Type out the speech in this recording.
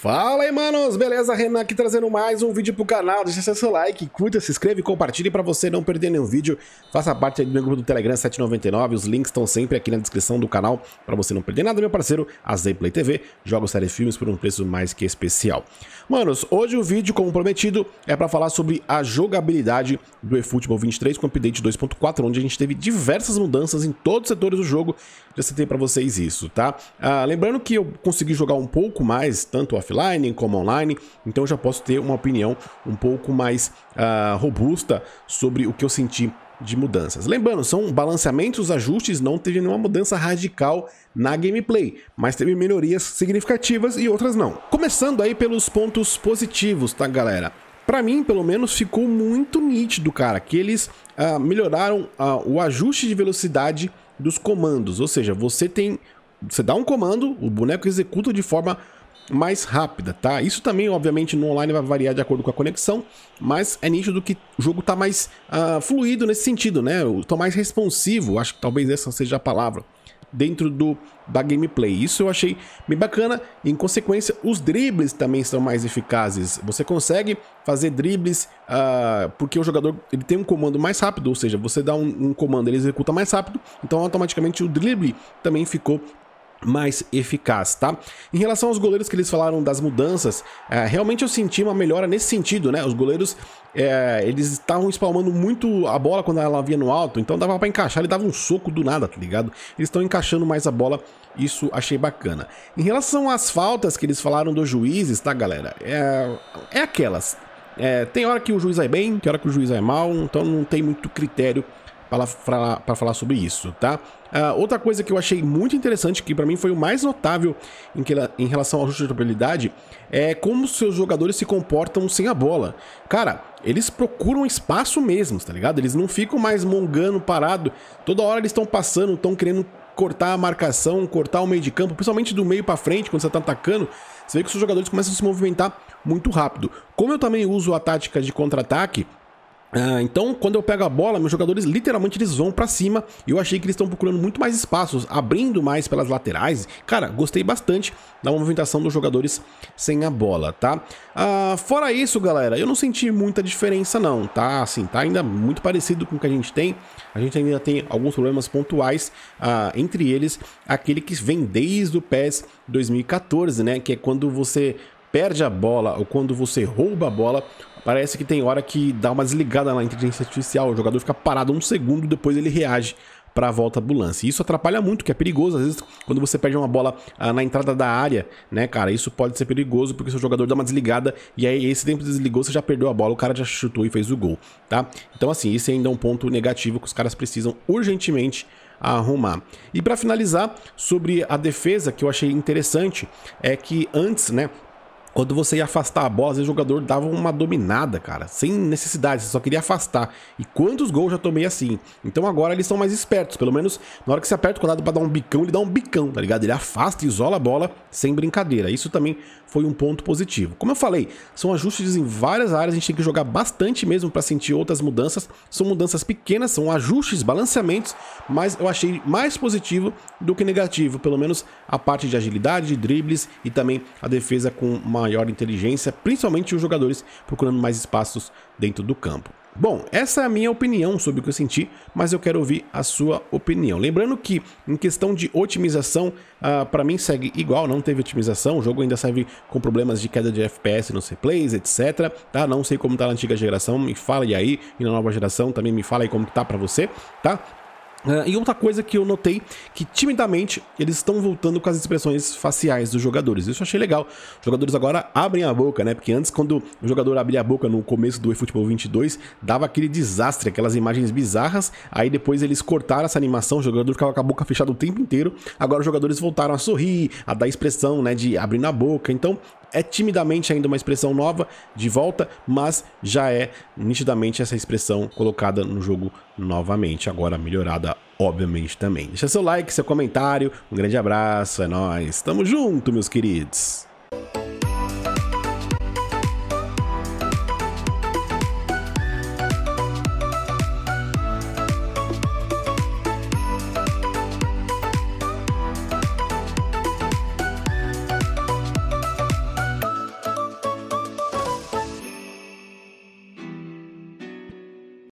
Fala aí, manos! Beleza? Renan aqui trazendo mais um vídeo pro canal. Deixa seu like, curta, se inscreve, compartilhe pra você não perder nenhum vídeo. Faça parte do meu grupo do Telegram 799. Os links estão sempre aqui na descrição do canal pra você não perder nada, meu parceiro. A Zplay TV, Joga séries, filmes por um preço mais que especial. Manos, hoje o vídeo, como prometido, é pra falar sobre a jogabilidade do eFootball 23 com update 2.4, onde a gente teve diversas mudanças em todos os setores do jogo. Já citei pra vocês isso, tá? Ah, lembrando que eu consegui jogar um pouco mais, tanto a offline como online, então já posso ter uma opinião um pouco mais uh, robusta sobre o que eu senti de mudanças. Lembrando, são balanceamentos, ajustes, não teve nenhuma mudança radical na gameplay, mas teve melhorias significativas e outras não. Começando aí pelos pontos positivos, tá galera? Para mim, pelo menos, ficou muito nítido, cara, que eles uh, melhoraram uh, o ajuste de velocidade dos comandos, ou seja, você tem você dá um comando, o boneco executa de forma mais rápida, tá? Isso também, obviamente, no online vai variar de acordo com a conexão, mas é do que o jogo tá mais uh, fluido nesse sentido, né? tô mais responsivo, acho que talvez essa seja a palavra, dentro do da gameplay. Isso eu achei bem bacana. Em consequência, os dribles também são mais eficazes. Você consegue fazer dribles uh, porque o jogador ele tem um comando mais rápido, ou seja, você dá um, um comando, ele executa mais rápido, então automaticamente o drible também ficou mais eficaz, tá? Em relação aos goleiros que eles falaram das mudanças, é, realmente eu senti uma melhora nesse sentido, né? Os goleiros, é, eles estavam espalmando muito a bola quando ela vinha no alto, então dava para encaixar, ele dava um soco do nada, tá ligado? Eles estão encaixando mais a bola, isso achei bacana. Em relação às faltas que eles falaram dos juízes, tá, galera? É, é aquelas. É, tem hora que o juiz vai é bem, tem hora que o juiz vai é mal, então não tem muito critério para falar, falar sobre isso, tá? Uh, outra coisa que eu achei muito interessante, que para mim foi o mais notável em, que, em relação ao ajuste de probabilidade, é como seus jogadores se comportam sem a bola. Cara, eles procuram espaço mesmo, tá ligado? Eles não ficam mais mongando, parado. Toda hora eles estão passando, estão querendo cortar a marcação, cortar o meio de campo, principalmente do meio para frente, quando você tá atacando, você vê que os seus jogadores começam a se movimentar muito rápido. Como eu também uso a tática de contra-ataque, ah, então, quando eu pego a bola, meus jogadores literalmente eles vão para cima. Eu achei que eles estão procurando muito mais espaços, abrindo mais pelas laterais. Cara, gostei bastante da movimentação dos jogadores sem a bola, tá? Ah, fora isso, galera, eu não senti muita diferença não, tá? Assim, tá ainda muito parecido com o que a gente tem. A gente ainda tem alguns problemas pontuais, ah, entre eles aquele que vem desde o PES 2014, né? Que é quando você perde a bola ou quando você rouba a bola, parece que tem hora que dá uma desligada na inteligência artificial, o jogador fica parado um segundo, depois ele reage para a volta do lance. Isso atrapalha muito, que é perigoso. Às vezes, quando você perde uma bola ah, na entrada da área, né, cara, isso pode ser perigoso porque seu jogador dá uma desligada e aí esse tempo desligou, você já perdeu a bola, o cara já chutou e fez o gol, tá? Então, assim, isso ainda é um ponto negativo que os caras precisam urgentemente arrumar. E para finalizar, sobre a defesa, que eu achei interessante, é que antes, né, quando você ia afastar a bola, às vezes o jogador dava uma dominada, cara, sem necessidade, você só queria afastar. E quantos gols já tomei assim? Então agora eles são mais espertos, pelo menos na hora que você aperta o quadrado para dar um bicão, ele dá um bicão, tá ligado? Ele afasta e isola a bola sem brincadeira. Isso também foi um ponto positivo. Como eu falei, são ajustes em várias áreas, a gente tem que jogar bastante mesmo para sentir outras mudanças. São mudanças pequenas, são ajustes, balanceamentos, mas eu achei mais positivo do que negativo, pelo menos a parte de agilidade, de dribles e também a defesa com uma maior inteligência, principalmente os jogadores procurando mais espaços dentro do campo. Bom, essa é a minha opinião sobre o que eu senti, mas eu quero ouvir a sua opinião. Lembrando que, em questão de otimização, uh, ah, para mim segue igual, não teve otimização, o jogo ainda serve com problemas de queda de FPS nos replays, etc. Tá? Não sei como tá na antiga geração, me fala aí, e na nova geração também me fala aí como tá para você, tá? Uh, e outra coisa que eu notei, que timidamente eles estão voltando com as expressões faciais dos jogadores. Isso eu achei legal. Os jogadores agora abrem a boca, né? Porque antes, quando o jogador abria a boca no começo do eFootball 22, dava aquele desastre, aquelas imagens bizarras. Aí depois eles cortaram essa animação, o jogador ficava com a boca fechada o tempo inteiro. Agora os jogadores voltaram a sorrir, a dar expressão, né? De abrir na boca. Então, é timidamente ainda uma expressão nova de volta, mas já é nitidamente essa expressão colocada no jogo novamente, agora melhorada, obviamente, também. Deixa seu like, seu comentário, um grande abraço, é nóis, tamo junto, meus queridos!